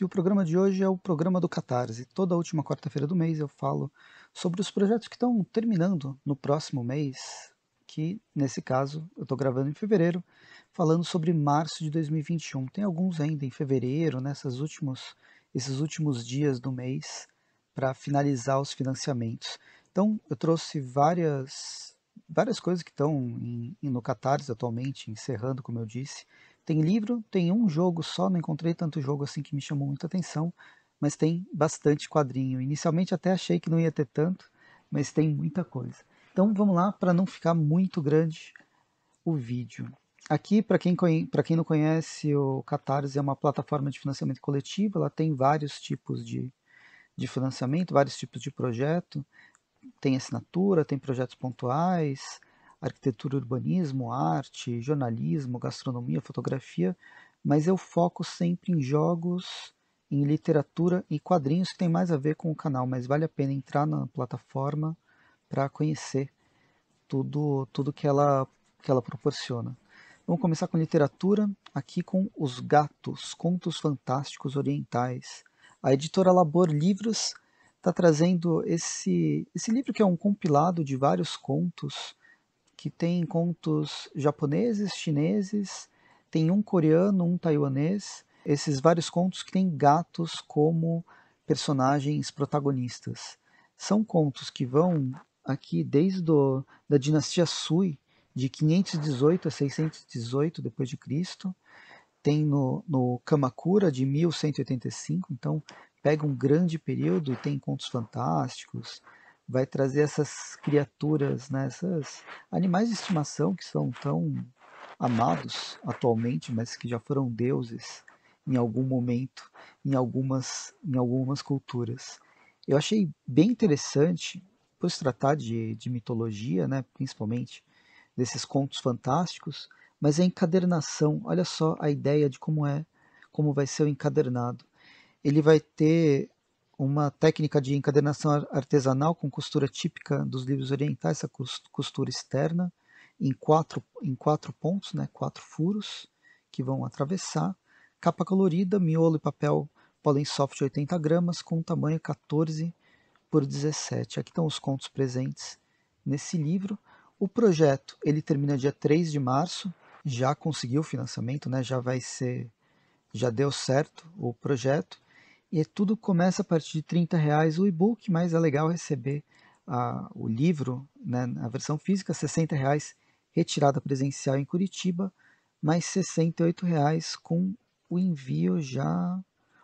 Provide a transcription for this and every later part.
e o programa de hoje é o programa do Catarse. Toda última quarta-feira do mês eu falo sobre os projetos que estão terminando no próximo mês, que nesse caso eu estou gravando em fevereiro, falando sobre março de 2021. Tem alguns ainda em fevereiro, nessas últimos, esses últimos dias do mês, para finalizar os financiamentos. Então eu trouxe várias, várias coisas que estão no Catarse atualmente, encerrando, como eu disse tem livro, tem um jogo só, não encontrei tanto jogo assim que me chamou muita atenção, mas tem bastante quadrinho. Inicialmente até achei que não ia ter tanto, mas tem muita coisa. Então vamos lá para não ficar muito grande o vídeo. Aqui, para quem, quem, não conhece, o Catarse é uma plataforma de financiamento coletivo, ela tem vários tipos de, de financiamento, vários tipos de projeto, tem assinatura, tem projetos pontuais, arquitetura, urbanismo, arte, jornalismo, gastronomia, fotografia, mas eu foco sempre em jogos, em literatura e quadrinhos que tem mais a ver com o canal, mas vale a pena entrar na plataforma para conhecer tudo tudo que ela que ela proporciona. Vamos começar com literatura, aqui com Os Gatos, Contos Fantásticos Orientais. A editora Labor Livros está trazendo esse, esse livro que é um compilado de vários contos que tem contos japoneses, chineses, tem um coreano, um taiwanês, esses vários contos que têm gatos como personagens protagonistas. São contos que vão aqui desde do, da dinastia Sui, de 518 a 618 depois de Cristo, tem no, no Kamakura de 1185, então pega um grande período e tem contos fantásticos, vai trazer essas criaturas, né, esses animais de estimação que são tão amados atualmente, mas que já foram deuses em algum momento, em algumas, em algumas culturas. Eu achei bem interessante, por se tratar de, de mitologia, né, principalmente desses contos fantásticos, mas a encadernação, olha só a ideia de como é, como vai ser o encadernado. Ele vai ter uma técnica de encadernação artesanal com costura típica dos livros orientais, essa costura externa, em quatro, em quatro pontos, né, quatro furos que vão atravessar. Capa colorida, miolo e papel polen soft 80 gramas, com tamanho 14 por 17. Aqui estão os contos presentes nesse livro. O projeto ele termina dia 3 de março, já conseguiu financiamento, né, já vai ser, já deu certo o projeto e tudo começa a partir de 30 reais. O e-book mas é legal receber a, o livro, né, a versão física, 60 reais, retirada presencial em Curitiba, mais 68 reais com o envio já,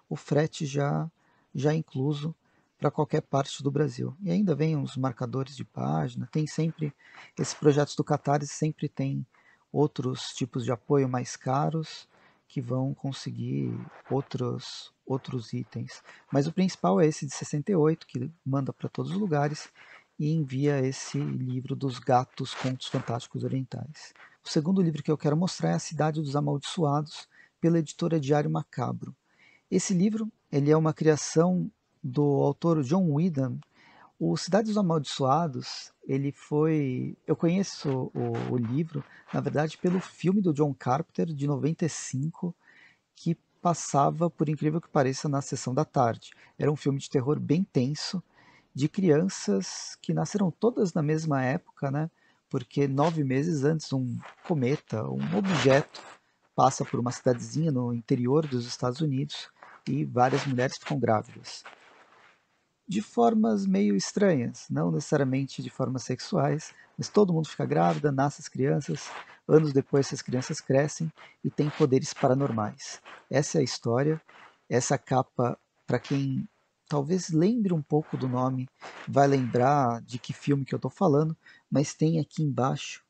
o frete já, já incluso para qualquer parte do Brasil. E ainda vem os marcadores de página, tem sempre, esses projetos do Catarse sempre tem outros tipos de apoio mais caros, que vão conseguir outros, outros itens. Mas o principal é esse de 68, que manda para todos os lugares e envia esse livro dos gatos contos fantásticos orientais. O segundo livro que eu quero mostrar é A Cidade dos Amaldiçoados, pela editora Diário Macabro. Esse livro ele é uma criação do autor John Whedon, o dos Amaldiçoados, ele foi. Eu conheço o, o, livro, na verdade, pelo filme do John Carpenter de 95, que passava, por incrível que pareça, na sessão da tarde. Era um filme de terror bem tenso, de crianças que nasceram todas na mesma época, né? Porque nove meses antes, um cometa, um objeto, passa por uma cidadezinha no interior dos Estados Unidos e várias mulheres ficam grávidas de formas meio estranhas, não necessariamente de formas sexuais, mas todo mundo fica grávida, nasce as crianças, anos depois essas crianças crescem e têm poderes paranormais. Essa é a história, essa capa, para quem talvez lembre um pouco do nome, vai lembrar de que filme que eu estou falando, mas tem aqui embaixo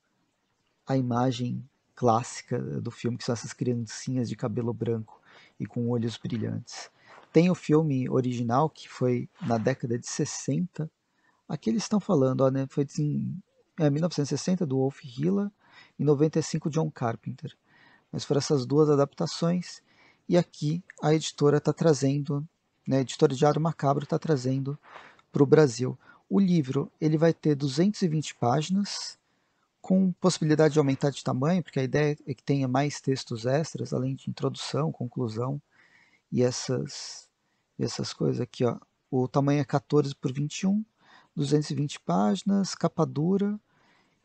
a imagem clássica do filme, que são essas criancinhas de cabelo branco e com olhos brilhantes. Tem o filme original, que foi na década de 60. Aqui eles estão falando, ó, né, foi em é, 1960 do Wolf Hiller e 95 John Carpenter. Mas foram essas duas adaptações. E aqui a editora está trazendo, né, a editora Diário Macabro está trazendo para o Brasil. O livro ele vai ter 220 páginas, com possibilidade de aumentar de tamanho, porque a ideia é que tenha mais textos extras, além de introdução, conclusão e essas, essas coisas aqui. Ó. O tamanho é 14 por 21, 220 páginas, capa dura,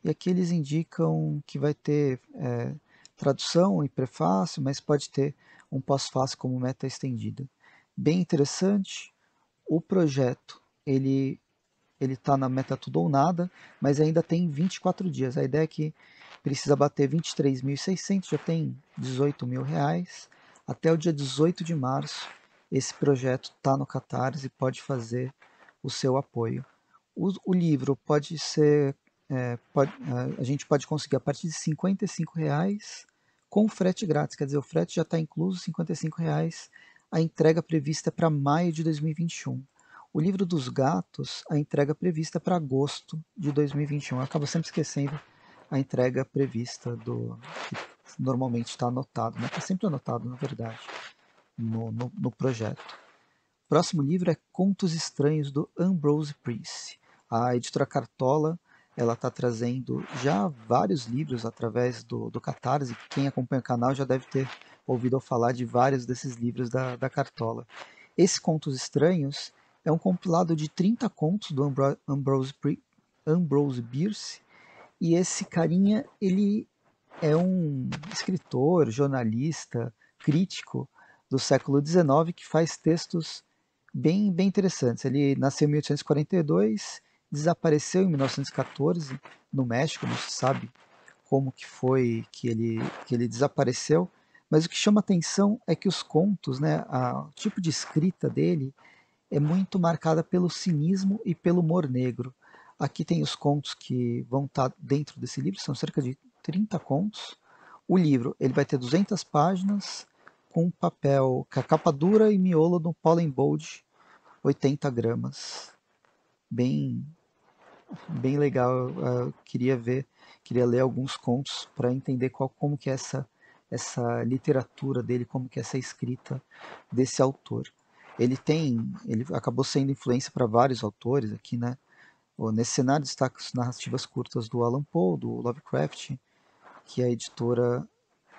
e aqui eles indicam que vai ter é, tradução e prefácio, mas pode ter um pós fácio como meta estendida. Bem interessante, o projeto ele ele está na meta tudo ou nada, mas ainda tem 24 dias. A ideia é que precisa bater 23.600, já tem 18 mil reais. Até o dia 18 de março, esse projeto está no Catarse e pode fazer o seu apoio. O, o livro pode ser, é, pode, a gente pode conseguir a partir de R$ reais com frete grátis, quer dizer, o frete já está incluso R$ reais. A entrega prevista para maio de 2021. O livro dos gatos, a entrega prevista para agosto de 2021. Eu acabo sempre esquecendo a entrega prevista do normalmente está anotado, né? está sempre anotado, na verdade, no, no, no projeto. O próximo livro é Contos Estranhos, do Ambrose Price. A editora Cartola ela está trazendo já vários livros através do, do Catarse. Quem acompanha o canal já deve ter ouvido eu falar de vários desses livros da, da Cartola. Esse Contos Estranhos é um compilado de 30 contos do Ambrose, Ambrose Bierce. E esse carinha, ele é um escritor, jornalista, crítico do século XIX que faz textos bem, bem interessantes. Ele nasceu em 1842, desapareceu em 1914 no México, não se sabe como que foi que ele, que ele desapareceu, mas o que chama atenção é que os contos, né, a, o tipo de escrita dele é muito marcada pelo cinismo e pelo humor negro. Aqui tem os contos que vão estar tá dentro desse livro, são cerca de 30 contos. O livro ele vai ter 200 páginas com papel com a capa dura e miolo do Pollen Bold, 80 gramas. Bem bem legal, Eu ah, queria ver, queria ler alguns contos para entender qual como que é essa essa literatura dele, como que é essa escrita desse autor. Ele tem, ele acabou sendo influência para vários autores aqui, né? Nesse cenário destaca as narrativas curtas do Alan Poe, do Lovecraft, que a editora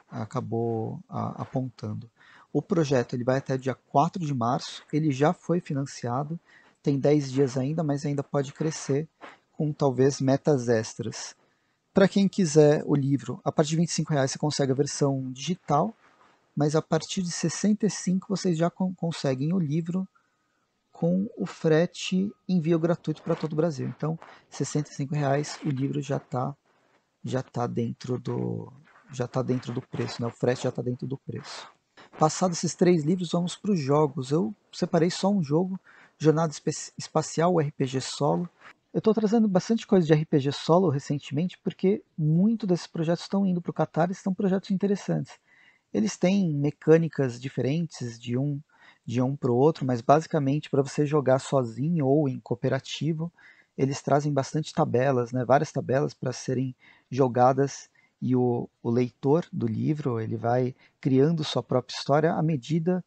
acabou a, apontando. O projeto ele vai até dia 4 de março, ele já foi financiado, tem 10 dias ainda, mas ainda pode crescer com talvez metas extras. Para quem quiser o livro, a partir de R$ 25 reais você consegue a versão digital, mas a partir de R$ 65 vocês já conseguem o livro com o frete envio gratuito para todo o Brasil. Então, R$ 65 reais, o livro já está já está dentro do já está dentro do preço, né? O frete já está dentro do preço. Passados esses três livros, vamos para os jogos. Eu separei só um jogo, Jornada Espacial, RPG Solo. Eu estou trazendo bastante coisa de RPG Solo recentemente, porque muito desses projetos estão indo para o Qatar e são projetos interessantes. Eles têm mecânicas diferentes de um de um para o outro, mas basicamente para você jogar sozinho ou em cooperativo, eles trazem bastante tabelas, né? várias tabelas para serem jogadas e o, o leitor do livro ele vai criando sua própria história à medida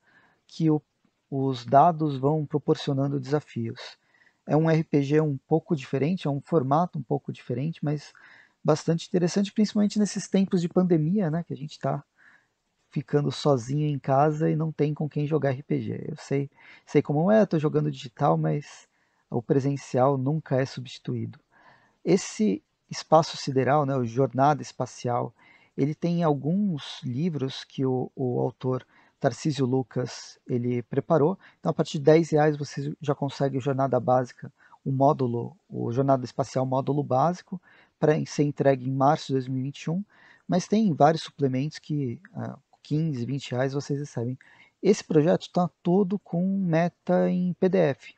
que o, os dados vão proporcionando desafios. É um RPG um pouco diferente, é um formato um pouco diferente, mas bastante interessante, principalmente nesses tempos de pandemia, né, que a gente está ficando sozinho em casa e não tem com quem jogar RPG. Eu sei, sei como é, estou jogando digital, mas o presencial nunca é substituído. Esse espaço sideral, né, o Jornada Espacial, ele tem alguns livros que o, o autor Tarcísio Lucas ele preparou. Então, a partir de 10 reais você já consegue o Jornada Básica, o módulo, o Jornada Espacial Módulo Básico, para ser entregue em março de 2021. Mas tem vários suplementos que ah, 15, 20 reais vocês recebem. Esse projeto está todo com meta em PDF.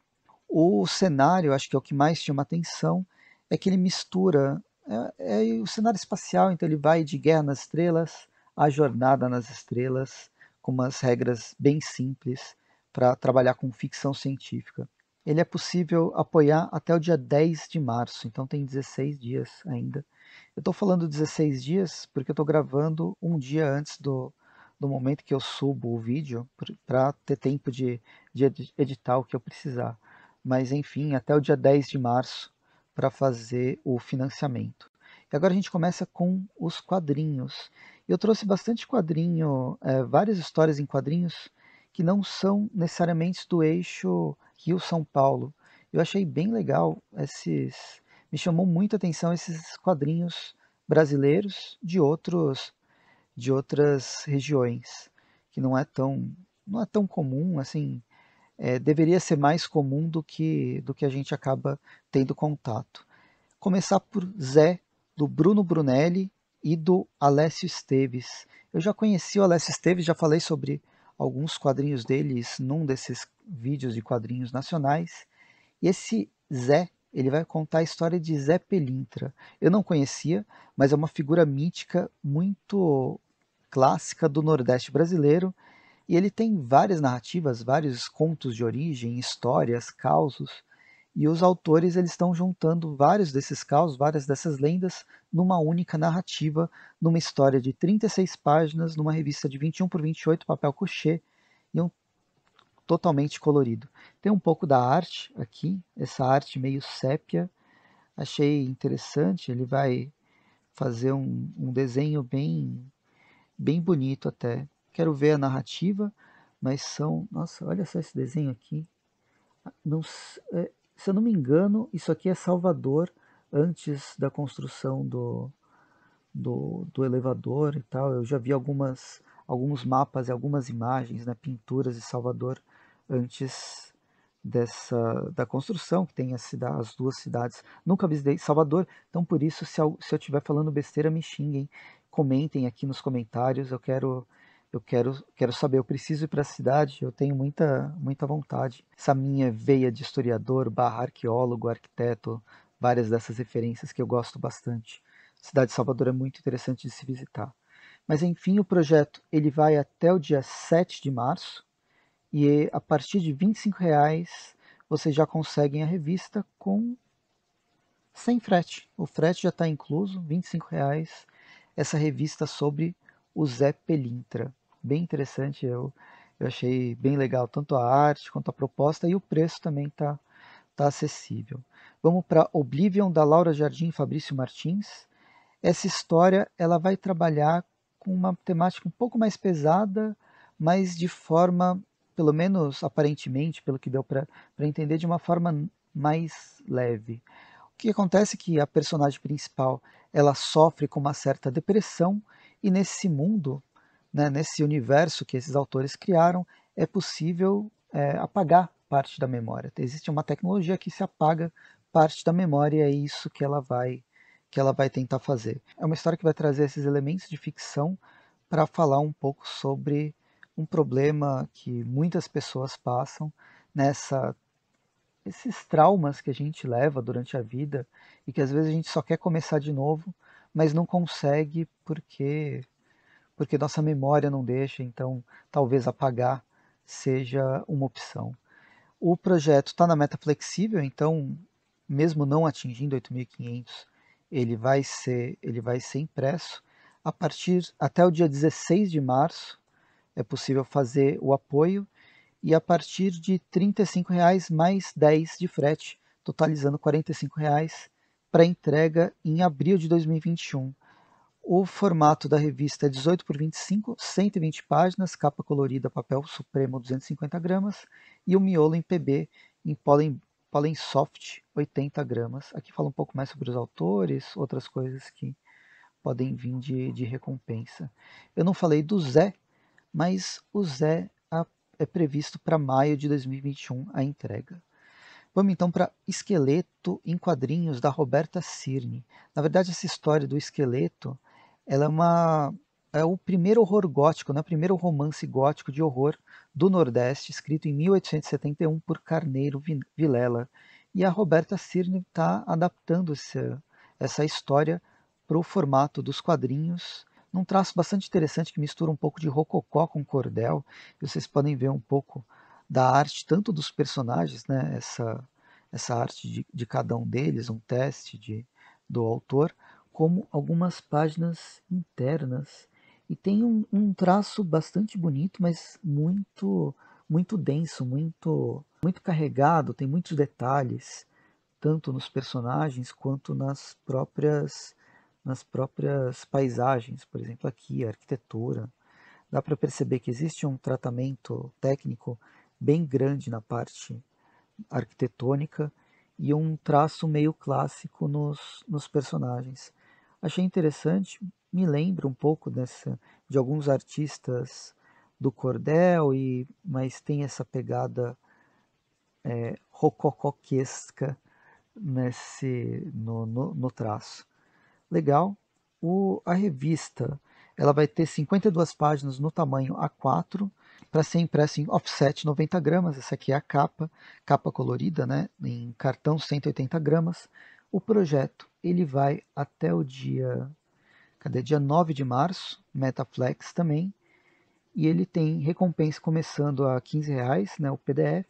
O cenário, acho que é o que mais chama atenção, é que ele mistura é, é o cenário espacial, então ele vai de Guerra nas Estrelas à Jornada nas Estrelas, com umas regras bem simples para trabalhar com ficção científica. Ele é possível apoiar até o dia 10 de março, então tem 16 dias ainda. Eu estou falando 16 dias porque eu estou gravando um dia antes do, do momento que eu subo o vídeo, para ter tempo de, de editar o que eu precisar. Mas enfim, até o dia 10 de março para fazer o financiamento. E agora a gente começa com os quadrinhos. Eu trouxe bastante quadrinho, é, várias histórias em quadrinhos que não são necessariamente do eixo Rio-São Paulo. Eu achei bem legal esses. Me chamou muita atenção esses quadrinhos brasileiros de outros de outras regiões que não é tão não é tão comum assim é, deveria ser mais comum do que, do que a gente acaba tendo contato. Começar por Zé, do Bruno Brunelli e do Alessio Esteves. Eu já conheci o Alessio Esteves, já falei sobre alguns quadrinhos deles num desses vídeos de quadrinhos nacionais. E esse Zé, ele vai contar a história de Zé Pelintra. Eu não conhecia, mas é uma figura mítica muito clássica do Nordeste brasileiro e ele tem várias narrativas, vários contos de origem, histórias, causos, e os autores eles estão juntando vários desses causos, várias dessas lendas, numa única narrativa, numa história de 36 páginas, numa revista de 21 por 28, papel cochê, e um totalmente colorido. Tem um pouco da arte aqui, essa arte meio sépia, achei interessante, ele vai fazer um, um desenho bem, bem bonito até quero ver a narrativa, mas são. Nossa, olha só esse desenho aqui. Não, é, se eu não me engano, isso aqui é Salvador antes da construção do, do, do elevador e tal. Eu já vi algumas, alguns mapas e algumas imagens, né, pinturas de Salvador antes dessa da construção que tem cidade, as duas cidades. Nunca visitei Salvador, então por isso se eu, se eu estiver falando besteira me xinguem, comentem aqui nos comentários. Eu quero eu quero, quero saber, eu preciso ir para a cidade, eu tenho muita, muita vontade. Essa minha veia de historiador, barra arqueólogo, arquiteto, várias dessas referências que eu gosto bastante. A cidade de Salvador é muito interessante de se visitar. Mas enfim, o projeto ele vai até o dia 7 de março e a partir de R$ reais vocês já conseguem a revista com sem frete. O frete já está incluso, R$ reais essa revista sobre o Zé Pelintra bem interessante. Eu, eu achei bem legal tanto a arte quanto a proposta e o preço também está tá acessível. Vamos para Oblivion da Laura Jardim e Fabrício Martins. Essa história ela vai trabalhar com uma temática um pouco mais pesada, mas de forma, pelo menos aparentemente, pelo que deu para entender, de uma forma mais leve. O que acontece é que a personagem principal ela sofre com uma certa depressão e nesse mundo né, nesse universo que esses autores criaram, é possível é, apagar parte da memória. Existe uma tecnologia que se apaga parte da memória e é isso que ela vai que ela vai tentar fazer. É uma história que vai trazer esses elementos de ficção para falar um pouco sobre um problema que muitas pessoas passam nessa esses traumas que a gente leva durante a vida e que às vezes a gente só quer começar de novo, mas não consegue porque porque nossa memória não deixa, então talvez apagar seja uma opção. O projeto está na meta flexível, então mesmo não atingindo 8.500, ele vai ser ele vai ser impresso a partir até o dia 16 de março é possível fazer o apoio e a partir de R$ reais mais 10 de frete, totalizando R$ reais para entrega em abril de 2021. O formato da revista é 18 por 25, 120 páginas, capa colorida, papel supremo 250 gramas e o miolo em PB em pólen, pólen soft 80 gramas. Aqui fala um pouco mais sobre os autores, outras coisas que podem vir de, de recompensa. Eu não falei do Zé, mas o Zé é previsto para maio de 2021 a entrega. Vamos então para Esqueleto em Quadrinhos, da Roberta Cirne. Na verdade, essa história do esqueleto ela é uma é o primeiro horror gótico, né? o primeiro romance gótico de horror do Nordeste, escrito em 1871 por Carneiro Vilela. E a Roberta Cirne está adaptando essa, essa história para o formato dos quadrinhos, num traço bastante interessante que mistura um pouco de rococó com cordel. Vocês podem ver um pouco da arte, tanto dos personagens, né? essa, essa arte de, de cada um deles, um teste de, do autor, como algumas páginas internas e tem um, um, traço bastante bonito, mas muito muito denso, muito muito carregado, tem muitos detalhes, tanto nos personagens quanto nas próprias nas próprias paisagens, por exemplo, aqui a arquitetura. Dá para perceber que existe um tratamento técnico bem grande na parte arquitetônica e um traço meio clássico nos, nos personagens. Achei interessante, me lembra um pouco dessa, de alguns artistas do cordel, e mas tem essa pegada é, rococoquesca nesse, no, no, no traço. Legal. O, a revista ela vai ter 52 páginas no tamanho A4 para ser impressa em offset 90 gramas. Essa aqui é a capa, capa colorida, né? em cartão 180 gramas. O projeto ele vai até o dia, cadê? Dia 9 de março, Metaflex também, e ele tem recompensa começando a 15 reais, né, o PDF,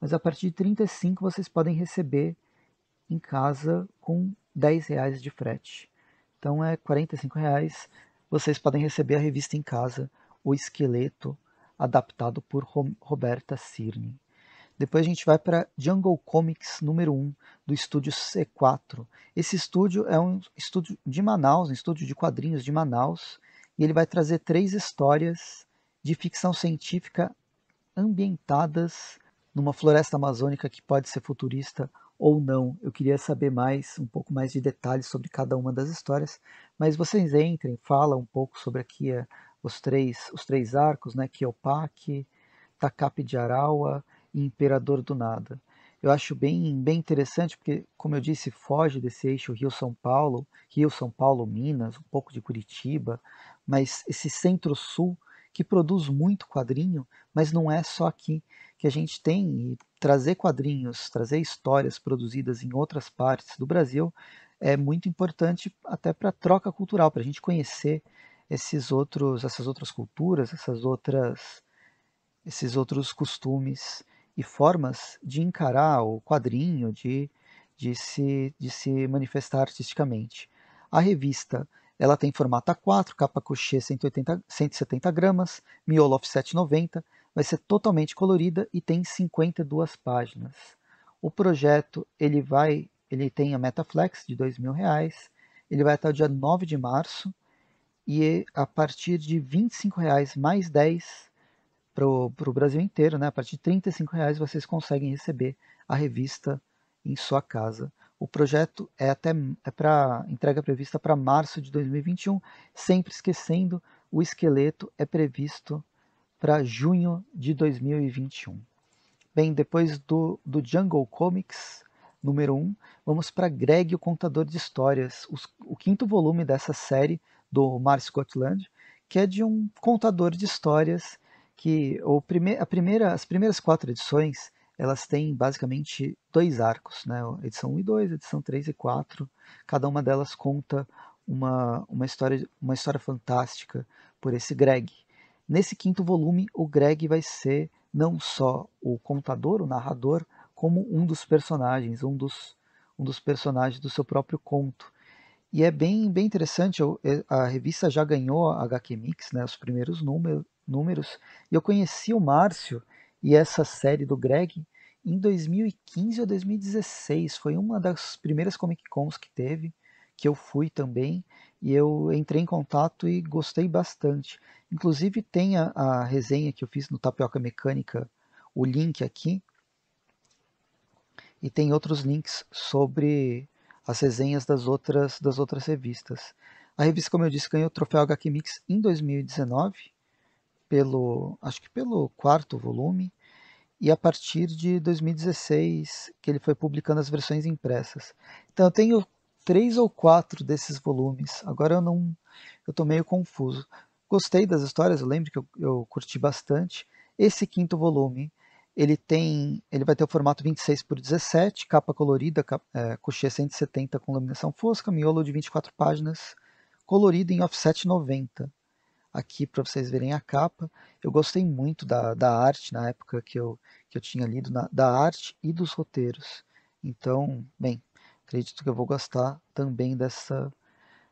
mas a partir de 35 vocês podem receber em casa com 10 reais de frete. Então é 45 reais, vocês podem receber a revista em casa, O Esqueleto, adaptado por Roberta Cirne. Depois a gente vai para Jungle Comics número 1 do estúdio C4. Esse estúdio é um estúdio de Manaus, um estúdio de quadrinhos de Manaus, e ele vai trazer três histórias de ficção científica ambientadas numa floresta amazônica que pode ser futurista ou não. Eu queria saber mais, um pouco mais de detalhes sobre cada uma das histórias, mas vocês entrem, falam um pouco sobre aqui eh, os três, os três arcos, né, Kiopak, é Takapi de Araua, Imperador do Nada. Eu acho bem, bem interessante porque, como eu disse, foge desse eixo Rio-São Paulo, Rio-São Paulo-Minas, um pouco de Curitiba, mas esse centro-sul que produz muito quadrinho, mas não é só aqui que a gente tem. E trazer quadrinhos, trazer histórias produzidas em outras partes do Brasil é muito importante até para a troca cultural, para a gente conhecer esses outros, essas outras culturas, essas outras, esses outros costumes e formas de encarar o quadrinho, de, de, se, de se manifestar artisticamente. A revista ela tem formato A4, capa couchê 180, 170 gramas, miolo offset 90, vai ser totalmente colorida e tem 52 páginas. O projeto ele vai, ele tem a Metaflex de R$ reais, ele vai até o dia 9 de março e a partir de R$ 25 reais mais 10 para o Brasil inteiro, né? A partir de 35 reais vocês conseguem receber a revista em sua casa. O projeto é até é para entrega prevista para março de 2021, sempre esquecendo o esqueleto é previsto para junho de 2021. Bem, depois do, do Jungle Comics número 1, um, vamos para Greg, o Contador de Histórias, os, o quinto volume dessa série do Márcio Scotland, que é de um contador de histórias que o prime a primeira, as primeiras quatro edições elas têm basicamente dois arcos, né? edição 1 e 2, edição 3 e 4. Cada uma delas conta uma, uma, história, uma história fantástica por esse Greg. Nesse quinto volume, o Greg vai ser não só o contador, o narrador, como um dos personagens, um dos, um dos personagens do seu próprio conto. E é bem, bem interessante, a revista já ganhou a HQ Mix, né, os primeiros número, números. E eu conheci o Márcio e essa série do Greg em 2015 ou 2016. Foi uma das primeiras Comic Cons que teve, que eu fui também, e eu entrei em contato e gostei bastante. Inclusive tem a, a resenha que eu fiz no Tapioca Mecânica, o link aqui, e tem outros links sobre as resenhas das outras, das outras revistas. A revista, como eu disse, ganhou o troféu HQ Mix em 2019 pelo, acho que pelo quarto volume, e a partir de 2016 que ele foi publicando as versões impressas. Então eu tenho três ou quatro desses volumes. Agora eu não, eu tô meio confuso. Gostei das histórias, eu lembro que eu, eu curti bastante. Esse quinto volume, ele tem, ele vai ter o formato 26 por 17, capa colorida, capa, é, 170 com laminação fosca, miolo de 24 páginas, colorido em offset 90 aqui para vocês verem a capa. Eu gostei muito da, da arte na época que eu, que eu tinha lido, na, da arte e dos roteiros. Então, bem, acredito que eu vou gostar também dessa,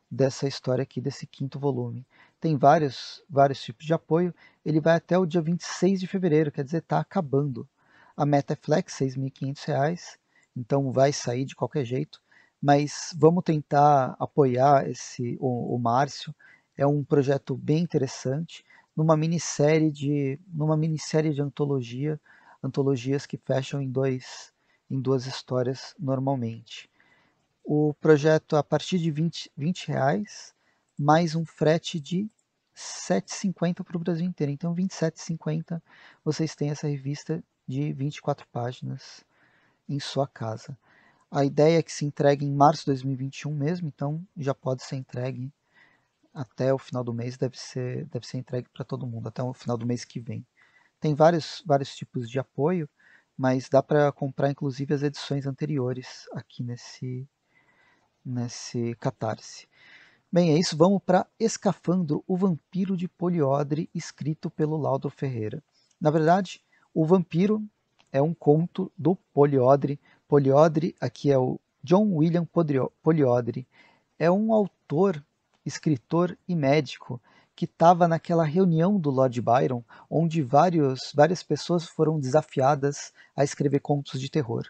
dessa história aqui, desse quinto volume. Tem vários, vários tipos de apoio. Ele vai até o dia 26 de fevereiro, quer dizer, está acabando. A meta é flex, R$ 6.500, então vai sair de qualquer jeito. Mas vamos tentar apoiar esse o, o Márcio é um projeto bem interessante, numa minissérie de, numa minissérie de antologia, antologias que fecham em, dois, em duas histórias normalmente. O projeto a partir de 20, 20 reais, mais um frete de 7,50 para o Brasil inteiro. Então, 27,50 vocês têm essa revista de 24 páginas em sua casa. A ideia é que se entregue em março de 2021 mesmo, então já pode ser entregue até o final do mês deve ser, deve ser entregue para todo mundo, até o final do mês que vem. Tem vários, vários tipos de apoio, mas dá para comprar inclusive as edições anteriores aqui nesse, nesse Catarse. Bem, é isso. Vamos para Escafandro, o Vampiro de Poliodre, escrito pelo Laudo Ferreira. Na verdade, o Vampiro é um conto do Poliodre. Poliodre, aqui é o John William Poliodre. É um autor escritor e médico, que estava naquela reunião do Lord Byron, onde vários, várias pessoas foram desafiadas a escrever contos de terror.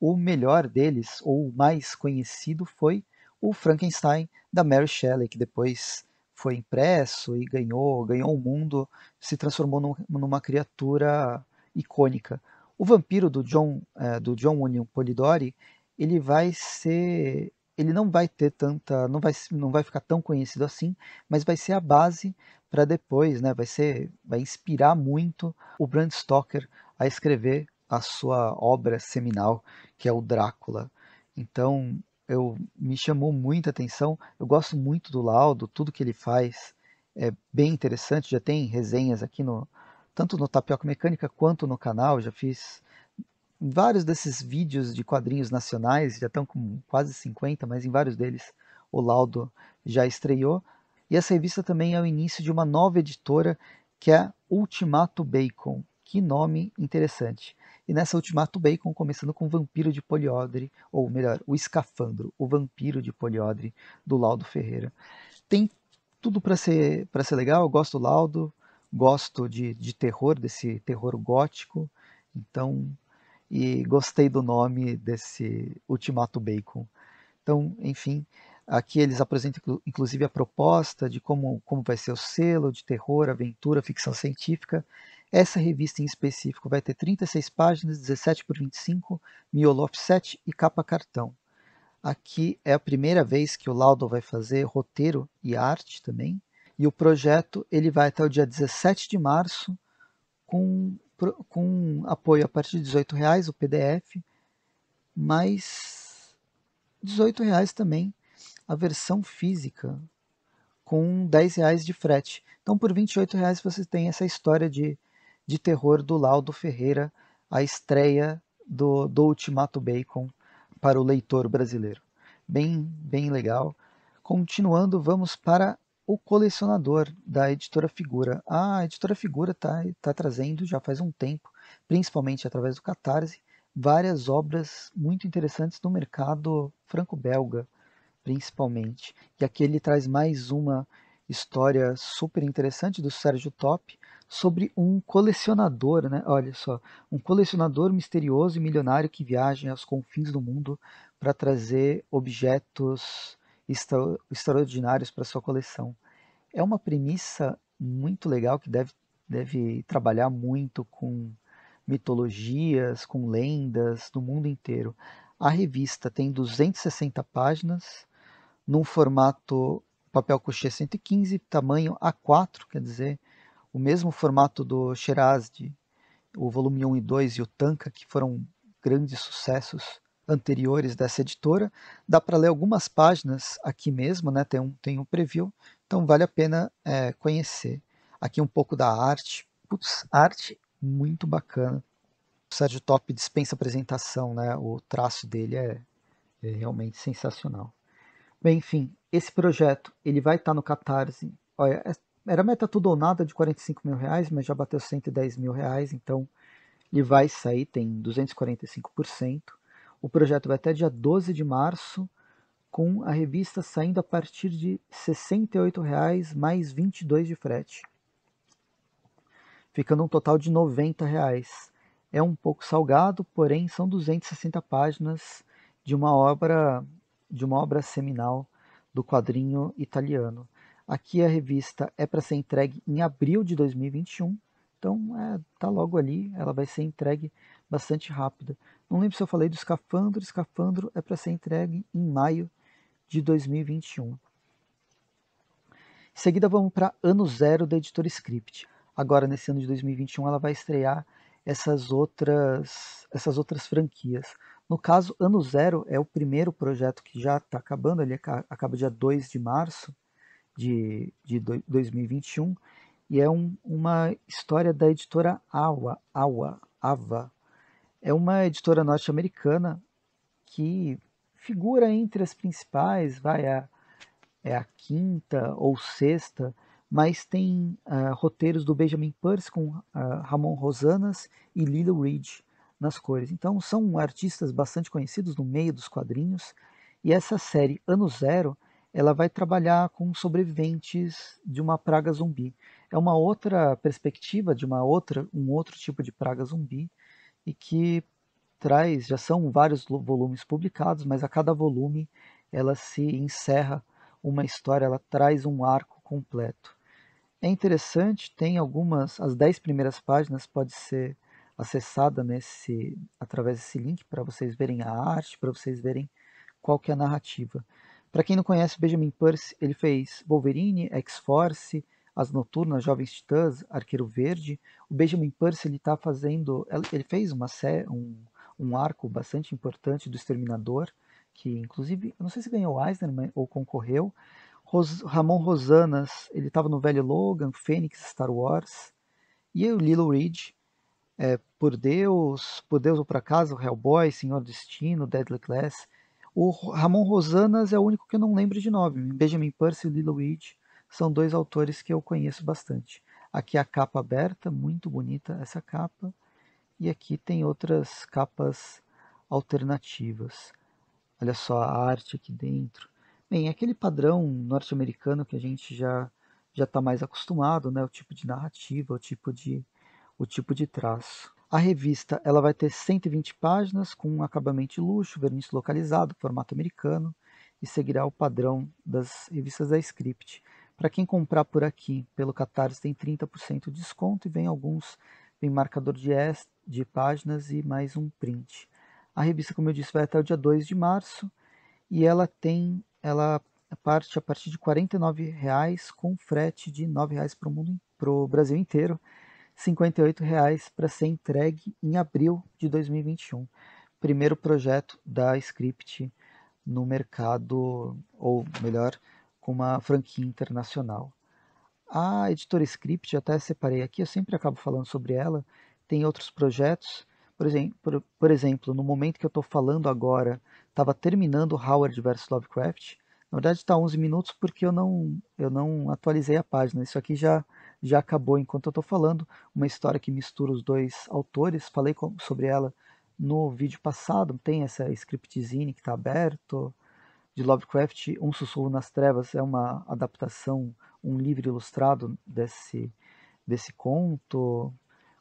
O melhor deles, ou o mais conhecido, foi o Frankenstein da Mary Shelley, que depois foi impresso e ganhou, ganhou o mundo, se transformou num, numa criatura icônica. O vampiro do John, eh, do John William Polidori, ele vai ser ele não vai ter tanta, não vai, não vai ficar tão conhecido assim, mas vai ser a base para depois, né? Vai ser, vai inspirar muito o Bram Stoker a escrever a sua obra seminal, que é o Drácula. Então, eu me chamou muita atenção. Eu gosto muito do Laudo, tudo que ele faz é bem interessante. Já tem resenhas aqui no tanto no Tapioca Mecânica quanto no canal, já fiz vários desses vídeos de quadrinhos nacionais, já estão com quase 50, mas em vários deles o laudo já estreou. E essa revista também é o início de uma nova editora que é Ultimato Bacon. Que nome interessante. E nessa Ultimato Bacon, começando com o Vampiro de Poliodre, ou melhor, o Escafandro, o Vampiro de Poliodre, do Laudo Ferreira. Tem tudo para ser, para ser legal, eu gosto do Laudo, gosto de, de terror, desse terror gótico. Então, e gostei do nome desse Ultimato Bacon. Então, enfim, aqui eles apresentam inclusive a proposta de como, como vai ser o selo de terror, aventura, ficção científica. Essa revista em específico vai ter 36 páginas, 17 por 25, miolo offset e capa cartão. Aqui é a primeira vez que o Laudo vai fazer roteiro e arte também. E o projeto ele vai até o dia 17 de março com com apoio a partir de 18 reais o PDF, mas 18 reais também a versão física com 10 reais de frete. Então por 28 reais você tem essa história de, de terror do Laudo Ferreira, a estreia do, do Ultimato Bacon para o leitor brasileiro. Bem, bem legal. Continuando, vamos para o Colecionador, da editora Figura. A editora Figura está tá trazendo já faz um tempo, principalmente através do Catarse, várias obras muito interessantes do mercado franco-belga, principalmente. E aqui ele traz mais uma história super interessante do Sérgio Top sobre um colecionador, né? Olha só, um colecionador misterioso e milionário que viaja aos confins do mundo para trazer objetos extraordinários para sua coleção. É uma premissa muito legal que deve, deve trabalhar muito com mitologias, com lendas do mundo inteiro. A revista tem 260 páginas, num formato papel coxê 115, tamanho A4, quer dizer, o mesmo formato do Sherazade, o volume 1 e 2 e o Tanka, que foram grandes sucessos anteriores dessa editora. Dá para ler algumas páginas aqui mesmo, né? tem, um, tem um preview, então vale a pena é, conhecer. Aqui um pouco da arte. Putz, arte muito bacana. O Sérgio Top dispensa apresentação, né? o traço dele é, é realmente sensacional. Bem, enfim, esse projeto ele vai estar tá no Catarse. Olha, é, era meta tudo ou nada de 45 mil reais, mas já bateu 110 mil reais, então ele vai sair, tem 245%. O projeto vai até dia 12 de março, com a revista saindo a partir de R$ 68,00 mais R$ 22,00 de frete, ficando um total de R$ 90,00. É um pouco salgado, porém são 260 páginas de uma obra de uma obra seminal do quadrinho italiano. Aqui a revista é para ser entregue em abril de 2021, então está é, tá logo ali, ela vai ser entregue bastante rápida. Não lembro se eu falei do escafandro. O escafandro é para ser entregue em maio de 2021. Em seguida, vamos para Ano Zero da Editora Script. Agora, nesse ano de 2021, ela vai estrear essas outras, essas outras franquias. No caso, Ano Zero é o primeiro projeto que já está acabando, ele acaba dia 2 de março de, de 2021, e é um, uma história da editora Awa, Awa, Ava, é uma editora norte-americana que figura entre as principais, vai a, é a quinta ou sexta, mas tem uh, roteiros do Benjamin Pierce com uh, Ramon Rosanas e Lilo Reed nas cores. Então são artistas bastante conhecidos no meio dos quadrinhos e essa série Ano Zero ela vai trabalhar com sobreviventes de uma praga zumbi. É uma outra perspectiva de uma outra, um outro tipo de praga zumbi e que traz, já são vários volumes publicados, mas a cada volume ela se encerra uma história, ela traz um arco completo. É interessante, tem algumas, as dez primeiras páginas pode ser acessada nesse através desse link para vocês verem a arte, para vocês verem qual que é a narrativa. Para quem não conhece Benjamin Percy, ele fez Wolverine, X-Force, as Noturnas, Jovens Titãs, Arqueiro Verde. O Benjamin Percy, ele tá fazendo... Ele fez uma sé, um, um arco bastante importante do Exterminador, que inclusive, não sei se ganhou Eisner ou concorreu. Ros, Ramon Rosanas, ele estava no Velho Logan, Fênix, Star Wars. E o Lilo Reed, é, Por Deus, Por Deus ou Por Acaso, Hellboy, Senhor Destino, Deadly Class. O Ramon Rosanas é o único que eu não lembro de nome. Benjamin Percy, Lilo Reed, são dois autores que eu conheço bastante. Aqui a capa aberta, muito bonita essa capa. E aqui tem outras capas alternativas. Olha só a arte aqui dentro. Bem, é aquele padrão norte-americano que a gente já já está mais acostumado, né? O tipo de narrativa, o tipo de, o tipo de traço. A revista ela vai ter 120 páginas com um acabamento de luxo, verniz localizado, formato americano e seguirá o padrão das revistas da Script. Para quem comprar por aqui, pelo Catarse, tem 30% de desconto e vem alguns, vem marcador de, de páginas e mais um print. A revista, como eu disse, vai até o dia 2 de março e ela tem, ela parte a partir de R$ 49,00 com frete de R$ 9,00 para o mundo, para o Brasil inteiro, R$ 58,00 para ser entregue em abril de 2021. Primeiro projeto da Script no mercado, ou melhor, com uma franquia internacional. A editora Script, até separei aqui, eu sempre acabo falando sobre ela, tem outros projetos. Por exemplo, por, por exemplo no momento que eu estou falando agora, estava terminando Howard vs Lovecraft. Na verdade está 11 minutos porque eu não, eu não atualizei a página. Isso aqui já, já acabou enquanto eu estou falando. Uma história que mistura os dois autores. Falei com, sobre ela no vídeo passado. Tem essa scriptzine que está aberto de Lovecraft, Um Sussurro nas Trevas é uma adaptação, um livro ilustrado desse, desse conto.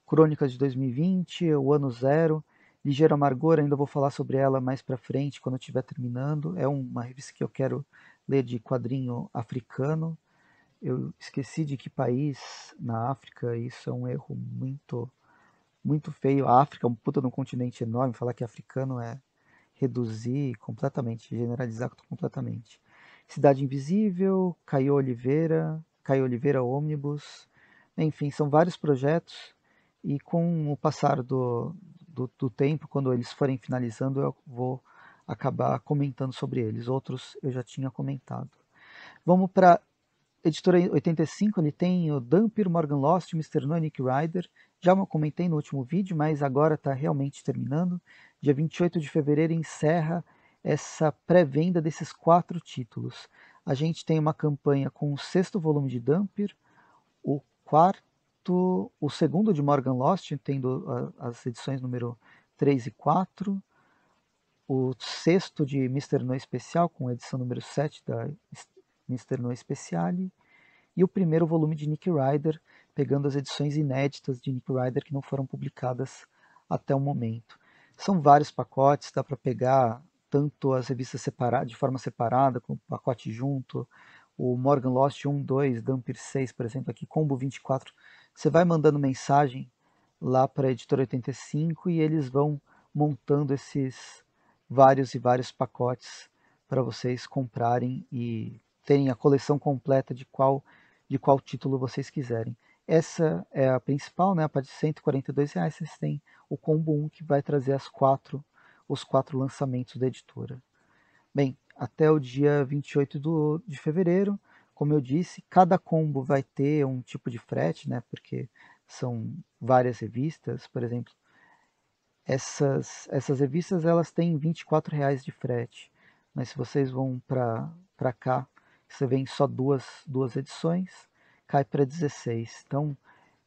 Crônicas de 2020, O Ano Zero, Ligeira Amargor, ainda vou falar sobre ela mais para frente, quando eu estiver terminando. É uma revista que eu quero ler de quadrinho africano. Eu esqueci de que país na África, isso é um erro muito muito feio. A África é um puta de um continente enorme, falar que africano é reduzir completamente, generalizar completamente. Cidade Invisível, Caio Oliveira, Caio Oliveira Ônibus, enfim, são vários projetos e com o passar do, do, do, tempo, quando eles forem finalizando, eu vou acabar comentando sobre eles. Outros eu já tinha comentado. Vamos para editora 85, ele tem o Dampir, Morgan Lost, Mr. No Nick Rider. Já eu comentei no último vídeo, mas agora está realmente terminando. Dia 28 de fevereiro encerra essa pré-venda desses quatro títulos. A gente tem uma campanha com o sexto volume de Damper, o quarto, o segundo de Morgan Lost, tendo ah, as edições número 3 e 4, o sexto de Mr. No Especial, com a edição número 7 da Mr. No Speciale, e o primeiro volume de Nick Ryder, pegando as edições inéditas de Nick Ryder que não foram publicadas até o momento. São vários pacotes, dá para pegar tanto as revistas separadas, de forma separada, com o pacote junto, o Morgan Lost 1, 2, Damper 6, por exemplo, aqui, Combo 24. Você vai mandando mensagem lá para a editora 85 e eles vão montando esses vários e vários pacotes para vocês comprarem e terem a coleção completa de qual, de qual título vocês quiserem. Essa é a principal, né? A partir de 142 reais vocês têm o combo 1 que vai trazer as quatro, os quatro lançamentos da editora. Bem, até o dia 28 do, de fevereiro, como eu disse, cada combo vai ter um tipo de frete, né? Porque são várias revistas, por exemplo. Essas, essas revistas elas têm 24 reais de frete, mas se vocês vão para cá, você vem só duas, duas edições cai para 16. Então,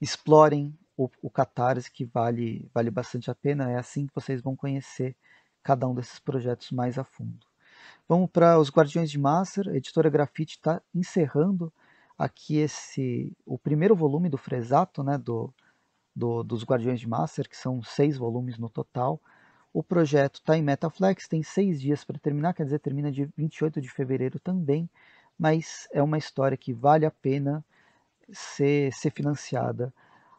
explorem o, o Catarse, que vale, vale bastante a pena. É assim que vocês vão conhecer cada um desses projetos mais a fundo. Vamos para os Guardiões de Master. A editora Grafite está encerrando aqui esse o primeiro volume do Fresato, né, do, do, dos Guardiões de Master, que são seis volumes no total. O projeto está em Metaflex, tem seis dias para terminar, quer dizer, termina de 28 de fevereiro também, mas é uma história que vale a pena ser, ser financiada.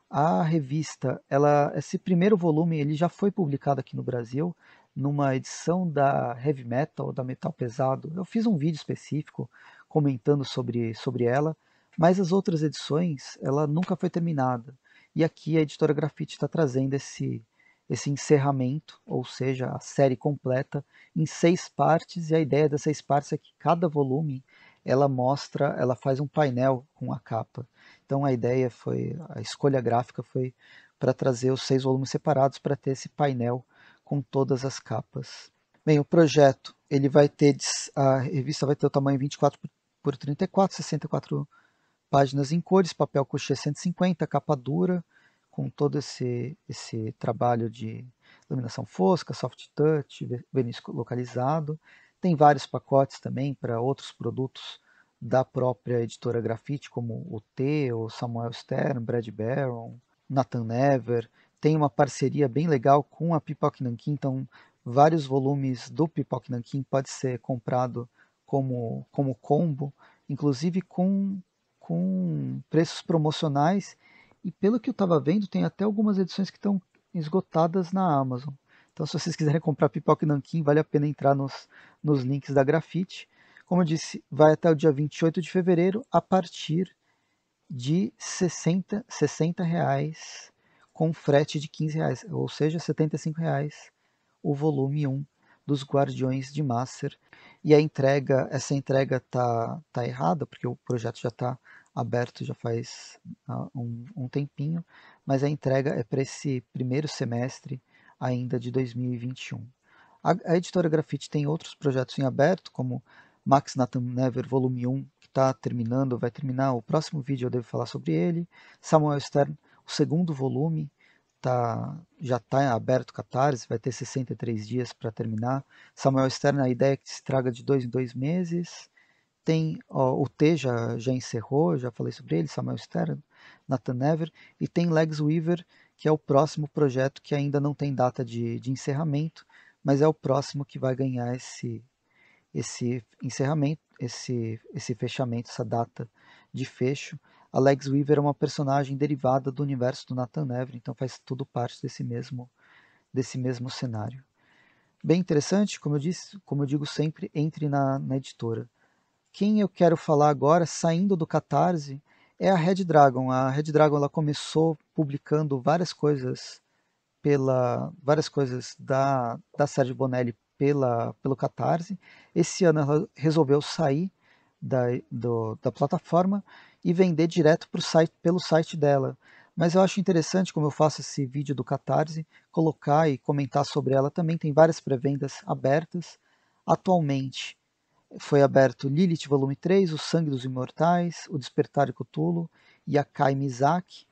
A revista, ela, esse primeiro volume, ele já foi publicado aqui no Brasil, numa edição da Heavy Metal, da Metal Pesado. Eu fiz um vídeo específico comentando sobre, sobre ela, mas as outras edições, ela nunca foi terminada. E aqui a editora Grafite está trazendo esse, esse encerramento, ou seja, a série completa, em seis partes, e a ideia dessas partes é que cada volume ela mostra, ela faz um painel com a capa. Então a ideia foi, a escolha gráfica foi para trazer os seis volumes separados para ter esse painel com todas as capas. Bem, o projeto, ele vai ter, a revista vai ter o tamanho 24 por 34, 64 páginas em cores, papel couché 150, capa dura, com todo esse, esse trabalho de iluminação fosca, soft touch, verniz localizado, tem vários pacotes também para outros produtos da própria editora Grafite, como o T, o Samuel Stern, Brad Barron, Nathan Never. Tem uma parceria bem legal com a Pipoque Nankin, então vários volumes do Pipoque Nankin pode ser comprado como, como combo, inclusive com, com preços promocionais. E pelo que eu estava vendo, tem até algumas edições que estão esgotadas na Amazon. Então, se vocês quiserem comprar pipoca e nanquim, vale a pena entrar nos, nos links da Grafite. Como eu disse, vai até o dia 28 de fevereiro, a partir de 60, 60 reais com frete de 15 reais, ou seja, 75 reais o volume 1 dos Guardiões de Master. E a entrega, essa entrega tá, tá errada, porque o projeto já está aberto já faz uh, um, um tempinho, mas a entrega é para esse primeiro semestre ainda de 2021. A, a editora Grafite tem outros projetos em aberto, como Max Nathan Never Volume 1, que está terminando, vai terminar, o próximo vídeo eu devo falar sobre ele. Samuel Stern, o segundo volume, tá, já está aberto o Catarse, vai ter 63 dias para terminar. Samuel Stern, a ideia é que se traga de dois em dois meses. Tem ó, o T, já, já encerrou, já falei sobre ele, Samuel Stern, Nathan Never. E tem Legs Weaver, que é o próximo projeto que ainda não tem data de, de encerramento, mas é o próximo que vai ganhar esse, esse encerramento, esse, esse fechamento, essa data de fecho. Alex Weaver é uma personagem derivada do universo do Nathan Never, então faz tudo parte desse mesmo, desse mesmo cenário. Bem interessante, como eu, disse, como eu digo sempre, entre na, na editora. Quem eu quero falar agora, saindo do Catarse, é a Red Dragon. A Red Dragon ela começou publicando várias coisas pela várias coisas da da Sérgio Bonelli pela pelo Catarse. Esse ano ela resolveu sair da, do, da plataforma e vender direto pro site, pelo site dela. Mas eu acho interessante, como eu faço esse vídeo do Catarse, colocar e comentar sobre ela. Também tem várias pré-vendas abertas atualmente foi aberto Lilith, volume 3, O Sangue dos Imortais, O Despertar de Cthulhu, Yakai Mizaki.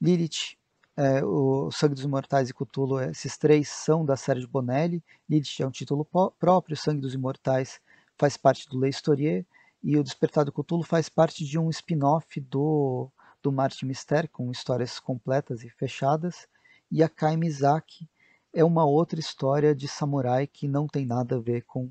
Lilith, é, O Sangue dos Imortais e Cthulhu, é, esses três são da série de Bonelli. Lilith é um título próprio, O Sangue dos Imortais faz parte do Le Historier e O Despertar de Cthulhu faz parte de um spin-off do, do Marte Mister, com histórias completas e fechadas. e Yakai Mizaki é uma outra história de samurai que não tem nada a ver com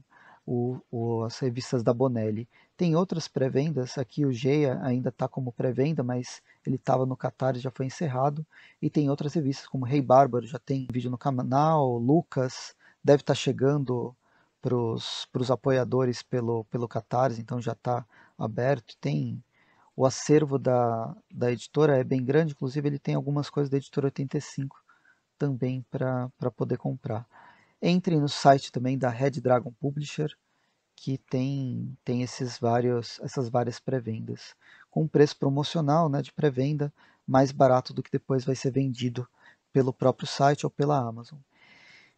o, o, as revistas da Bonelli. Tem outras pré-vendas, aqui o Geia ainda está como pré-venda, mas ele estava no Qatar e já foi encerrado. E tem outras revistas como Rei hey Bárbaro, já tem vídeo no canal, Lucas, deve estar tá chegando para os apoiadores pelo, pelo Catarse, então já está aberto. Tem o acervo da, da editora, é bem grande, inclusive ele tem algumas coisas da editora 85 também para poder comprar. Entrem no site também da Red Dragon Publisher, que tem, tem esses vários, essas várias pré-vendas. Com preço promocional né, de pré-venda, mais barato do que depois vai ser vendido pelo próprio site ou pela Amazon.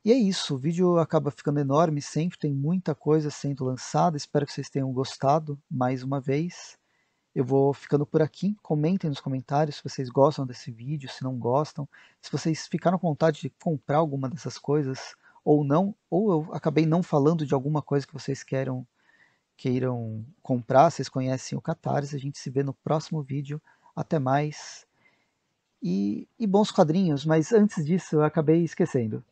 E é isso, o vídeo acaba ficando enorme, sempre tem muita coisa sendo lançada, espero que vocês tenham gostado mais uma vez. Eu vou ficando por aqui, comentem nos comentários se vocês gostam desse vídeo, se não gostam, se vocês ficaram com vontade de comprar alguma dessas coisas, ou não, ou eu acabei não falando de alguma coisa que vocês queiram, queiram comprar, vocês conhecem o Catarse, a gente se vê no próximo vídeo, até mais, e, e bons quadrinhos, mas antes disso eu acabei esquecendo.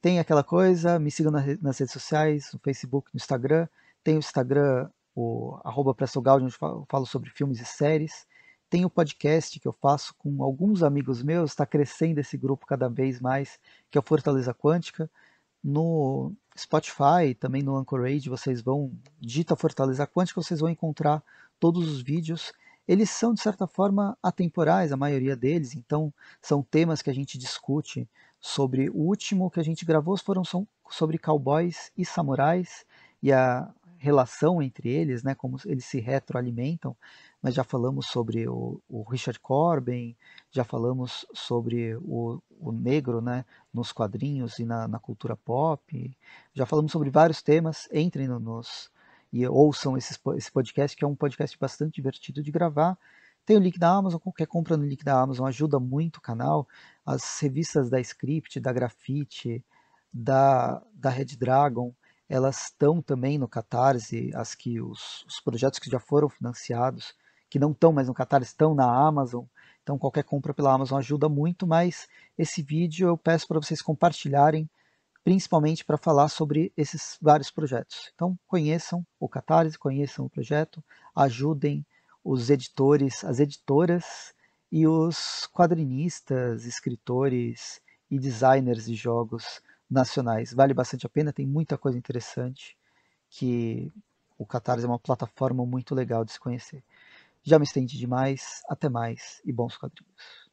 Tem aquela coisa, me sigam nas redes sociais, no Facebook, no Instagram, tem o Instagram, o arroba onde eu falo sobre filmes e séries, tem o podcast que eu faço com alguns amigos meus, está crescendo esse grupo cada vez mais, que é o Fortaleza Quântica no Spotify, também no Anchorage, vocês vão dita Fortaleza Quântica, vocês vão encontrar todos os vídeos. Eles são de certa forma atemporais, a maioria deles, então são temas que a gente discute sobre o último que a gente gravou foram sobre cowboys e samurais e a, relação entre eles, né, como eles se retroalimentam. Nós já falamos sobre o, o Richard Corbin, já falamos sobre o, o negro né, nos quadrinhos e na, na, cultura pop, já falamos sobre vários temas. Entrem no, nos e ouçam esse, esse podcast, que é um podcast bastante divertido de gravar. Tem o link da Amazon, qualquer compra no link da Amazon ajuda muito o canal. As revistas da Script, da Grafite, da, da Red Dragon elas estão também no Catarse, as que os, os projetos que já foram financiados, que não estão mais no Catarse, estão na Amazon. Então qualquer compra pela Amazon ajuda muito, mas esse vídeo eu peço para vocês compartilharem, principalmente para falar sobre esses vários projetos. Então conheçam o Catarse, conheçam o projeto, ajudem os editores, as editoras e os quadrinistas, escritores e designers de jogos nacionais. Vale bastante a pena, tem muita coisa interessante que o Catarse é uma plataforma muito legal de se conhecer. Já me estende demais, até mais e bons quadrinhos.